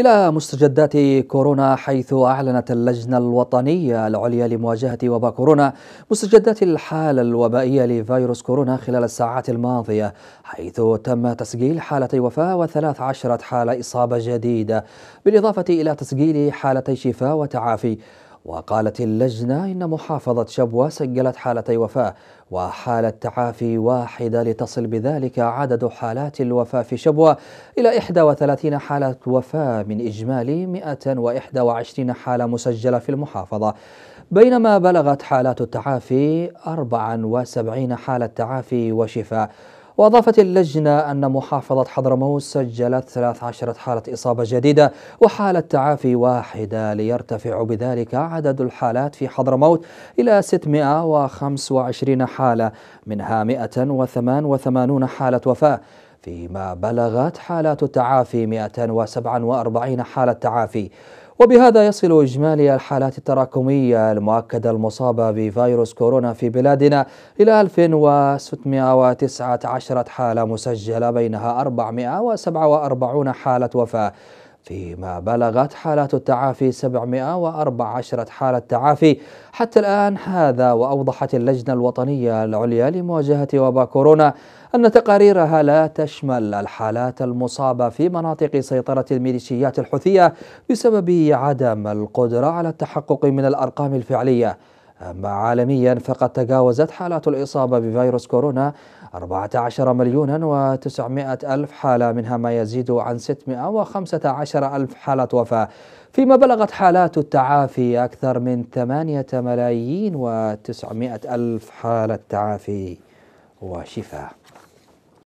إلى مستجدات كورونا حيث أعلنت اللجنة الوطنية العليا لمواجهة وباء كورونا مستجدات الحالة الوبائية لفيروس كورونا خلال الساعات الماضية حيث تم تسجيل حالتي وفاة وثلاث عشرة حالة إصابة جديدة بالإضافة إلى تسجيل حالتي شفاء وتعافي وقالت اللجنة إن محافظة شبوة سجلت حالتي وفاة وحالة تعافي واحدة لتصل بذلك عدد حالات الوفاة في شبوة إلى 31 حالة وفاة من إجمالي 121 حالة مسجلة في المحافظة بينما بلغت حالات التعافي 74 حالة تعافي وشفاء وأضافت اللجنة أن محافظة حضرموت سجلت 13 حالة إصابة جديدة وحالة تعافي واحدة ليرتفع بذلك عدد الحالات في حضرموت إلى 625 حالة منها 188 حالة وفاة فيما بلغت حالات التعافي 247 حالة تعافي وبهذا يصل إجمالي الحالات التراكمية المؤكدة المصابة بفيروس كورونا في بلادنا إلى 1619 حالة مسجلة بينها 447 حالة وفاة فيما بلغت حالات التعافي 714 حالة تعافي حتى الآن هذا وأوضحت اللجنة الوطنية العليا لمواجهة وباء كورونا أن تقاريرها لا تشمل الحالات المصابة في مناطق سيطرة الميليشيات الحوثية بسبب عدم القدرة على التحقق من الأرقام الفعلية أما عالميا فقد تجاوزت حالات الإصابة بفيروس كورونا 14 مليونا و900 ألف حالة منها ما يزيد عن 615 ألف حالة وفاة فيما بلغت حالات التعافي أكثر من 8 ملايين و900 ألف حالة تعافي وشفاء